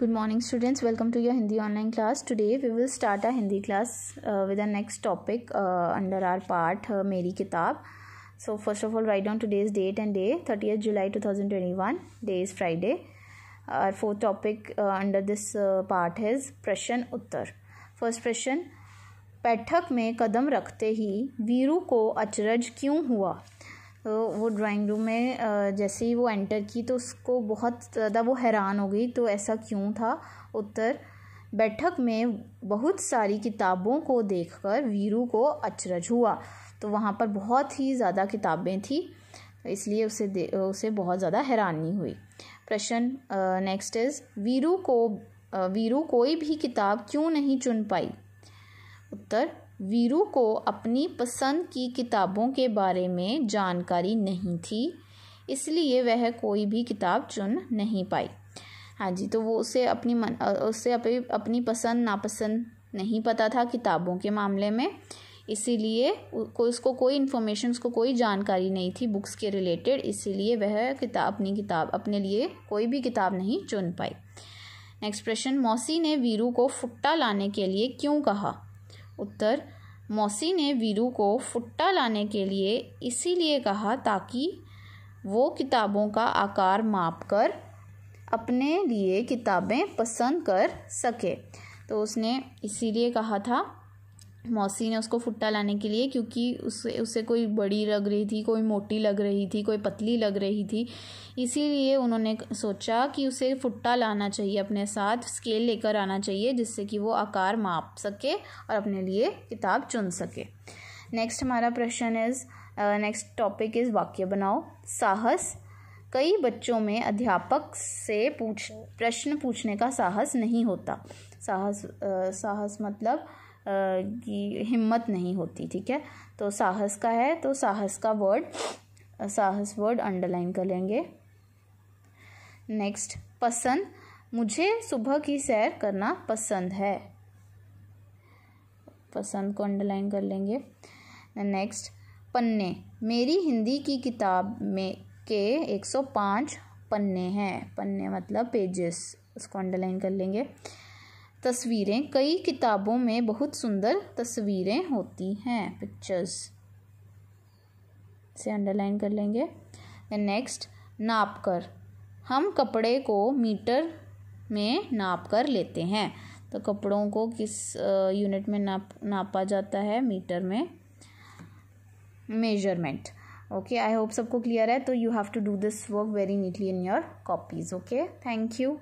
good morning students welcome to your Hindi online class today we will start a Hindi class with a next topic under our part मेरी किताब so first of all write down today's date and day thirty eighth July two thousand twenty one day is Friday our fourth topic under this part is प्रश्न उत्तर first प्रश्न बैठक में कदम रखते ही वीरू को अचरज क्यों हुआ तो वो ड्राइंग रूम में जैसे ही वो एंटर की तो उसको बहुत ज़्यादा वो हैरान हो गई तो ऐसा क्यों था उत्तर बैठक में बहुत सारी किताबों को देखकर वीरू को अचरज हुआ तो वहाँ पर बहुत ही ज़्यादा किताबें थी इसलिए उसे उसे बहुत ज़्यादा हैरानी हुई प्रश्न नेक्स्ट इज़ वीरू को वीरू कोई भी किताब क्यों नहीं चुन पाई उत्तर वीरू को अपनी पसंद की किताबों के बारे में जानकारी नहीं थी इसलिए वह कोई भी किताब चुन नहीं पाई हाँ जी तो वो उसे अपनी मन उसे अपनी पसंद नापसंद नहीं पता था किताबों के मामले में इसीलिए को उसको कोई इन्फॉर्मेशन उसको कोई जानकारी नहीं थी बुक्स के रिलेटेड इसीलिए वह किताब अपनी किताब अपने लिए कोई भी किताब नहीं चुन पाई नेक्स्ट प्रश्न मौसी ने वीरू को फुट्टा लाने के लिए क्यों कहा उत्तर मौसी ने वीरू को फुट्टा लाने के लिए इसीलिए कहा ताकि वो किताबों का आकार माप कर अपने लिए किताबें पसंद कर सके तो उसने इसीलिए कहा था मौसी ने उसको फुट्टा लाने के लिए क्योंकि उससे उससे कोई बड़ी लग रही थी कोई मोटी लग रही थी कोई पतली लग रही थी इसीलिए उन्होंने सोचा कि उसे फुट्टा लाना चाहिए अपने साथ स्केल लेकर आना चाहिए जिससे कि वो आकार माप सके और अपने लिए किताब चुन सके नेक्स्ट हमारा प्रश्न इज़ नेक्स्ट टॉपिक इज़ वाक्य बनाओ साहस कई बच्चों में अध्यापक से पूछ प्रश्न पूछने का साहस नहीं होता साहस साहस मतलब कि हिम्मत नहीं होती ठीक है तो साहस का है तो साहस का वर्ड साहस वर्ड अंडरलाइन कर लेंगे नेक्स्ट पसंद मुझे सुबह की सैर करना पसंद है पसंद को अंडरलाइन कर लेंगे नेक्स्ट पन्ने मेरी हिंदी की किताब में के 105 पन्ने हैं पन्ने मतलब पेजेस उसको अंडरलाइन कर लेंगे तस्वीरें कई किताबों में बहुत सुंदर तस्वीरें होती हैं पिक्चर्स से अंडरलाइन कर लेंगे नेक्स्ट नाप कर हम कपड़े को मीटर में नाप कर लेते हैं तो कपड़ों को किस यूनिट में नाप नापा जाता है मीटर में मेजरमेंट ओके आई होप सबको क्लियर है तो you have to do this work very neatly in your copies okay thank you